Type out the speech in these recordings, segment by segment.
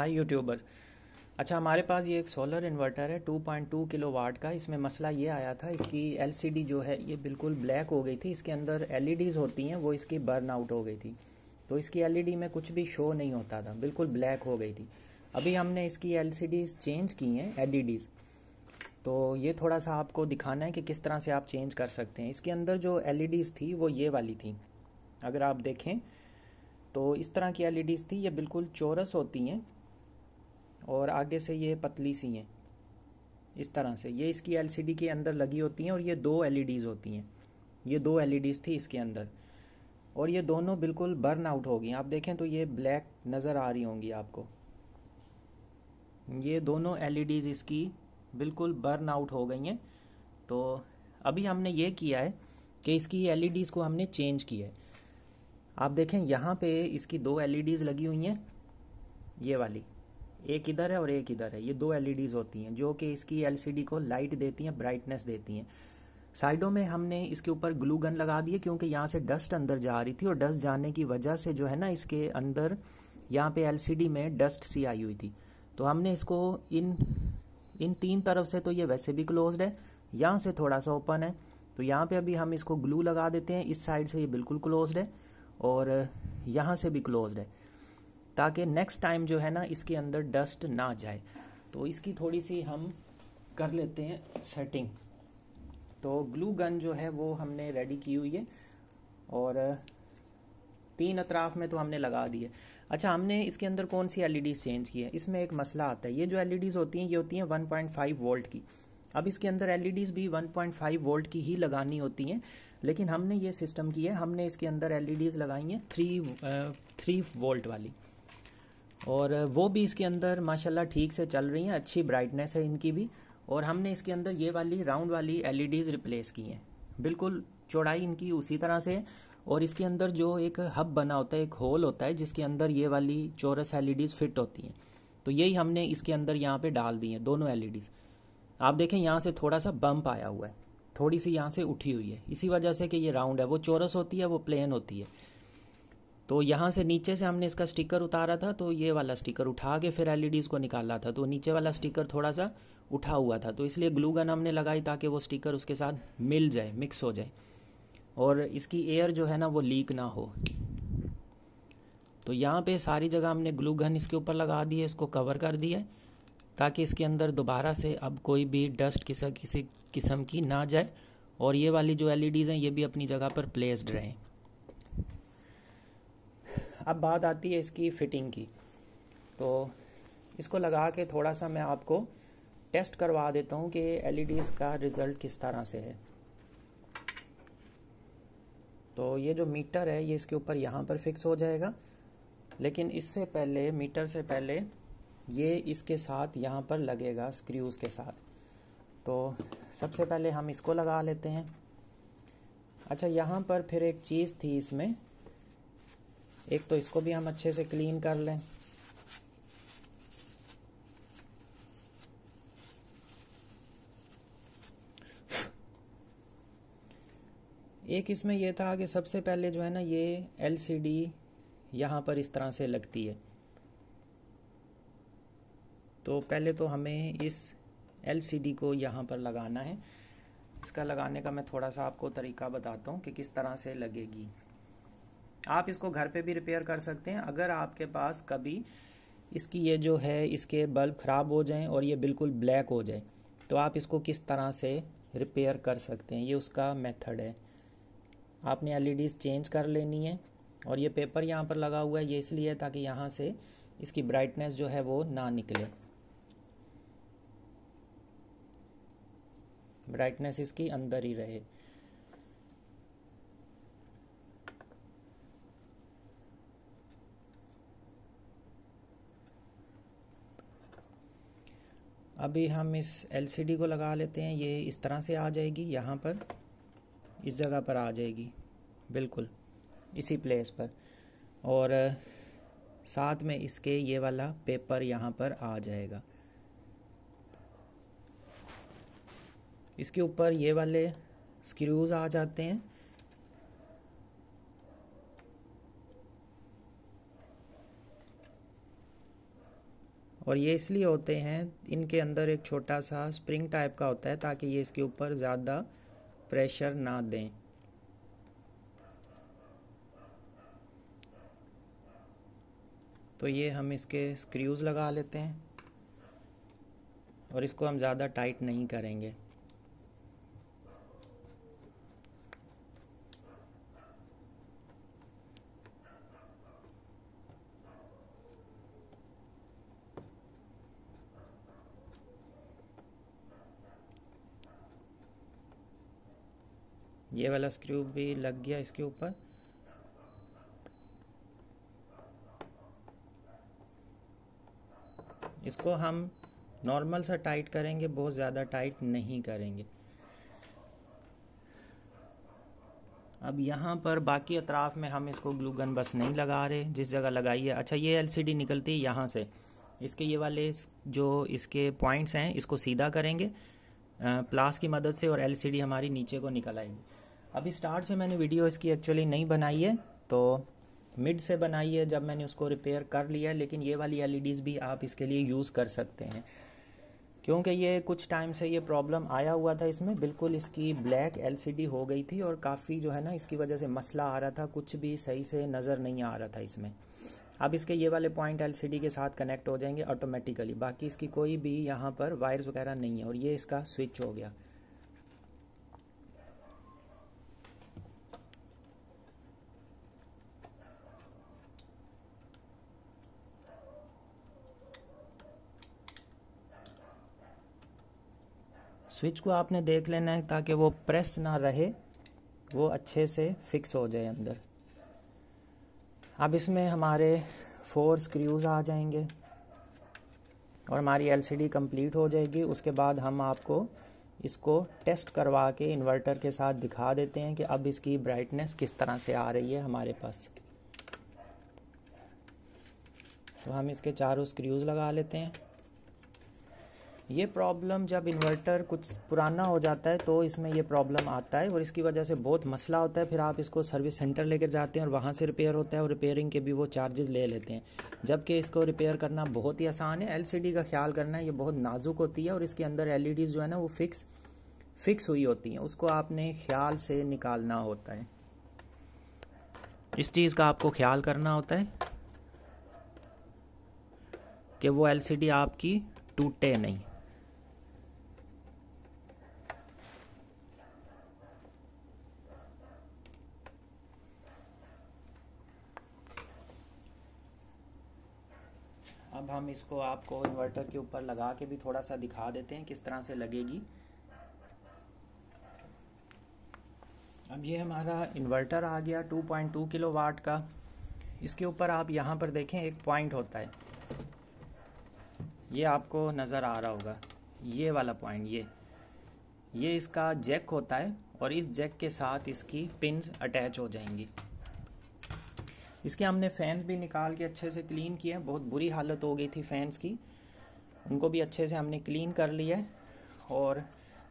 हाय YouTubers अच्छा हमारे पास ये एक सोलर इन्वर्टर है 2.2 किलोवाट का इसमें मसला ये आया था इसकी एलसीडी जो है ये बिल्कुल ब्लैक हो गई थी इसके अंदर एलईडीज़ e होती हैं वो इसकी बर्न आउट हो गई थी तो इसकी एलईडी e में कुछ भी शो नहीं होता था बिल्कुल ब्लैक हो गई थी अभी हमने इसकी एल चेंज की हैं एल e तो ये थोड़ा सा आपको दिखाना है कि किस तरह से आप चेंज कर सकते हैं इसके अंदर जो एल थी वो ये वाली थी अगर आप देखें तो इस तरह की एल थी ये बिल्कुल चोरस होती हैं और आगे से ये पतली सी हैं इस तरह से ये इसकी एलसीडी के अंदर लगी होती हैं और ये दो एलईडीज़ e होती हैं ये दो एलईडीज़ e थी इसके अंदर और ये दोनों बिल्कुल बर्न आउट हो गई आप देखें तो ये ब्लैक नज़र आ रही होंगी आपको ये दोनों एलईडीज़ e इसकी बिल्कुल बर्न आउट हो गई हैं तो अभी हमने ये किया है कि इसकी एल को हमने चेंज किया है आप देखें यहाँ पे इसकी दो एल लगी हुई हैं ये वाली एक इधर है और एक इधर है ये दो एलईडीज e होती हैं जो कि इसकी एलसीडी को लाइट देती हैं ब्राइटनेस देती हैं साइडों में हमने इसके ऊपर ग्लू गन लगा दिए क्योंकि यहाँ से डस्ट अंदर जा रही थी और डस्ट जाने की वजह से जो है ना इसके अंदर यहाँ पे एलसीडी में डस्ट सी आई हुई थी तो हमने इसको इन इन तीन तरफ से तो ये वैसे भी क्लोज्ड है यहाँ से थोड़ा सा ओपन है तो यहाँ पे अभी हम इसको ग्लू लगा देते हैं इस साइड से ये बिल्कुल क्लोज्ड है और यहाँ से भी क्लोज्ड है ताकि नेक्स्ट टाइम जो है ना इसके अंदर डस्ट ना जाए तो इसकी थोड़ी सी हम कर लेते हैं सेटिंग तो ग्लू गन जो है वो हमने रेडी की हुई है और तीन अतराफ में तो हमने लगा दिए अच्छा हमने इसके अंदर कौन सी एल चेंज e की है इसमें एक मसला आता है ये जो एल e होती हैं ये होती हैं वन वोल्ट की अब इसके अंदर एल e भी 1.5 वोल्ट की ही लगानी होती हैं लेकिन हमने ये सिस्टम की है हमने इसके अंदर एल लगाई हैं थ्री थ्री वोल्ट वाली और वो भी इसके अंदर माशाल्लाह ठीक से चल रही हैं अच्छी ब्राइटनेस है इनकी भी और हमने इसके अंदर ये वाली राउंड वाली एलईडीज रिप्लेस की हैं बिल्कुल चौड़ाई इनकी उसी तरह से और इसके अंदर जो एक हब बना होता है एक होल होता है जिसके अंदर ये वाली चौरस एल फिट होती हैं तो यही हमने इसके अंदर यहाँ पर डाल दी हैं दोनों एल आप देखें यहाँ से थोड़ा सा बम्प आया हुआ है थोड़ी सी यहाँ से उठी हुई है इसी वजह से कि ये राउंड है वो चौरस होती है वो प्लेन होती है तो यहाँ से नीचे से हमने इसका स्टिकर उतारा था तो ये वाला स्टिकर उठा के फिर एलईडीज़ e को निकाला था तो नीचे वाला स्टिकर थोड़ा सा उठा हुआ था तो इसलिए ग्लू गन हमने लगाई ताकि वो स्टिकर उसके साथ मिल जाए मिक्स हो जाए और इसकी एयर जो है ना वो लीक ना हो तो यहाँ पे सारी जगह हमने ग्लू गन इसके ऊपर लगा दी है इसको कवर कर दिया ताकि इसके अंदर दोबारा से अब कोई भी डस्ट किसी किसी किस्म की ना जाए और ये वाली जो एलईडीज़ e हैं ये भी अपनी जगह पर प्लेस्ड रहें अब बात आती है इसकी फिटिंग की तो इसको लगा के थोड़ा सा मैं आपको टेस्ट करवा देता हूँ कि एल e का रिज़ल्ट किस तरह से है तो ये जो मीटर है ये इसके ऊपर यहाँ पर फिक्स हो जाएगा लेकिन इससे पहले मीटर से पहले ये इसके साथ यहाँ पर लगेगा स्क्रूज़ के साथ तो सबसे पहले हम इसको लगा लेते हैं अच्छा यहाँ पर फिर एक चीज़ थी इसमें एक तो इसको भी हम अच्छे से क्लीन कर लें एक इसमें यह था कि सबसे पहले जो है ना ये एलसीडी यहां पर इस तरह से लगती है तो पहले तो हमें इस एलसीडी को यहां पर लगाना है इसका लगाने का मैं थोड़ा सा आपको तरीका बताता हूं कि किस तरह से लगेगी आप इसको घर पे भी रिपेयर कर सकते हैं अगर आपके पास कभी इसकी ये जो है इसके बल्ब ख़राब हो जाएं और ये बिल्कुल ब्लैक हो जाए तो आप इसको किस तरह से रिपेयर कर सकते हैं ये उसका मेथड है आपने एल चेंज e कर लेनी है और ये पेपर यहाँ पर लगा हुआ है ये इसलिए ताकि यहाँ से इसकी ब्राइटनेस जो है वो ना निकले ब्राइटनेस इसकी अंदर ही रहे अभी हम इस एलसीडी को लगा लेते हैं ये इस तरह से आ जाएगी यहाँ पर इस जगह पर आ जाएगी बिल्कुल इसी प्लेस पर और साथ में इसके ये वाला पेपर यहाँ पर आ जाएगा इसके ऊपर ये वाले स्क्रूज़ आ जाते हैं और ये इसलिए होते हैं इनके अंदर एक छोटा सा स्प्रिंग टाइप का होता है ताकि ये इसके ऊपर ज़्यादा प्रेशर ना दें तो ये हम इसके स्क्रूज़ लगा लेते हैं और इसको हम ज़्यादा टाइट नहीं करेंगे ये वाला स्क्रू भी लग गया इसके ऊपर इसको हम नॉर्मल सा टाइट करेंगे बहुत ज़्यादा टाइट नहीं करेंगे अब यहाँ पर बाकी अतराफ में हम इसको ग्लू गन बस नहीं लगा रहे जिस जगह लगाई है अच्छा ये एलसीडी निकलती है यहाँ से इसके ये वाले जो इसके पॉइंट्स हैं इसको सीधा करेंगे प्लास की मदद से और एलसीडी हमारी नीचे को निकल आएगी अभी स्टार्ट से मैंने वीडियो इसकी एक्चुअली नहीं बनाई है तो मिड से बनाई है जब मैंने उसको रिपेयर कर लिया लेकिन ये वाली एल भी आप इसके लिए यूज़ कर सकते हैं क्योंकि ये कुछ टाइम से ये प्रॉब्लम आया हुआ था इसमें बिल्कुल इसकी ब्लैक एलसीडी हो गई थी और काफ़ी जो है ना इसकी वजह से मसला आ रहा था कुछ भी सही से नज़र नहीं आ रहा था इसमें अब इसके ये वाले पॉइंट एलसीडी के साथ कनेक्ट हो जाएंगे ऑटोमेटिकली बाकी इसकी कोई भी यहाँ पर वायर्स वगैरह नहीं है और ये इसका स्विच हो गया स्विच को आपने देख लेना है ताकि वो प्रेस ना रहे वो अच्छे से फिक्स हो जाए अंदर अब इसमें हमारे फोर स्क्रूज़ आ जाएंगे और हमारी एलसीडी कंप्लीट हो जाएगी उसके बाद हम आपको इसको टेस्ट करवा के इन्वर्टर के साथ दिखा देते हैं कि अब इसकी ब्राइटनेस किस तरह से आ रही है हमारे पास तो हम इसके चारों स्क्रूज़ लगा लेते हैं ये प्रॉब्लम जब इन्वर्टर कुछ पुराना हो जाता है तो इसमें ये प्रॉब्लम आता है और इसकी वजह से बहुत मसला होता है फिर आप इसको सर्विस सेंटर लेकर जाते हैं और वहाँ से रिपेयर होता है और रिपेयरिंग के भी वो चार्जेस ले लेते हैं जबकि इसको रिपेयर करना बहुत ही आसान है एलसीडी का ख्याल करना है ये बहुत नाजुक होती है और इसके अंदर एल e जो है ना वो फिक्स फिक्स हुई होती हैं उसको आपने ख्याल से निकालना होता है इस चीज़ का आपको ख्याल करना होता है कि वो एल आपकी टूटे नहीं अब हम इसको आपको इन्वर्टर के ऊपर लगा के भी थोड़ा सा दिखा देते हैं किस तरह से लगेगी अब ये हमारा इन्वर्टर आ गया 2.2 किलो वाट का इसके ऊपर आप यहाँ पर देखें एक पॉइंट होता है ये आपको नज़र आ रहा होगा ये वाला पॉइंट ये ये इसका जैक होता है और इस जैक के साथ इसकी पिन अटैच हो जाएंगी इसके हमने फ़ैन भी निकाल के अच्छे से क्लीन किए बहुत बुरी हालत हो गई थी फ़ैन्स की उनको भी अच्छे से हमने क्लीन कर लिया और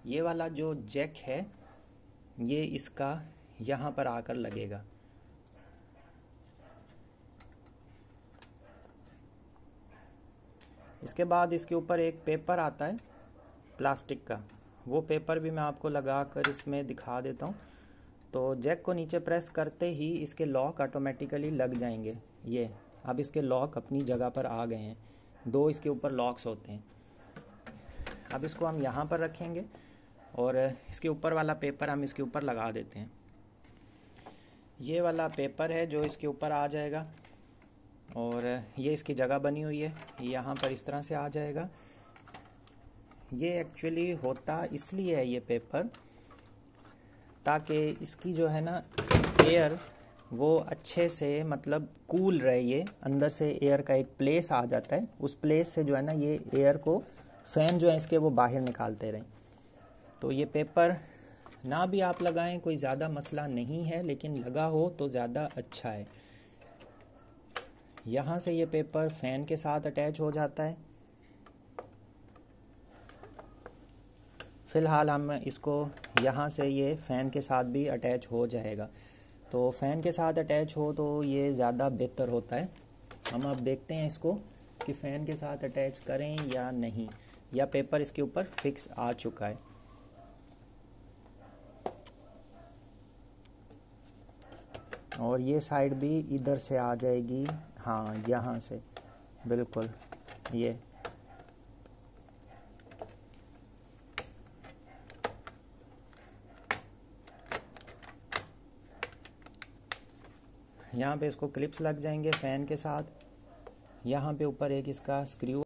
ये वाला जो जैक है ये इसका यहाँ पर आकर लगेगा इसके बाद इसके ऊपर एक पेपर आता है प्लास्टिक का वो पेपर भी मैं आपको लगा कर इसमें दिखा देता हूँ तो जैक को नीचे प्रेस करते ही इसके लॉक ऑटोमेटिकली लग जाएंगे ये अब इसके लॉक अपनी जगह पर आ गए हैं दो इसके ऊपर लॉक्स होते हैं अब इसको हम यहाँ पर रखेंगे और इसके ऊपर वाला पेपर हम इसके ऊपर लगा देते हैं ये वाला पेपर है जो इसके ऊपर आ जाएगा और ये इसकी जगह बनी हुई है यहाँ पर इस तरह से आ जाएगा ये एक्चुअली होता इसलिए है ये पेपर ताकि इसकी जो है ना एयर वो अच्छे से मतलब कूल रहे ये अंदर से एयर का एक प्लेस आ जाता है उस प्लेस से जो है ना ये एयर को फैन जो है इसके वो बाहर निकालते रहें तो ये पेपर ना भी आप लगाएं कोई ज़्यादा मसला नहीं है लेकिन लगा हो तो ज़्यादा अच्छा है यहाँ से ये पेपर फैन के साथ अटैच हो जाता है फ़िलहाल हम इसको यहाँ से ये फ़ैन के साथ भी अटैच हो जाएगा तो फ़ैन के साथ अटैच हो तो ये ज़्यादा बेहतर होता है हम अब देखते हैं इसको कि फ़ैन के साथ अटैच करें या नहीं या पेपर इसके ऊपर फिक्स आ चुका है और ये साइड भी इधर से आ जाएगी हाँ यहाँ से बिल्कुल ये यहाँ पे इसको क्लिप्स लग जाएंगे फैन के साथ यहाँ पे ऊपर एक इसका स्क्रू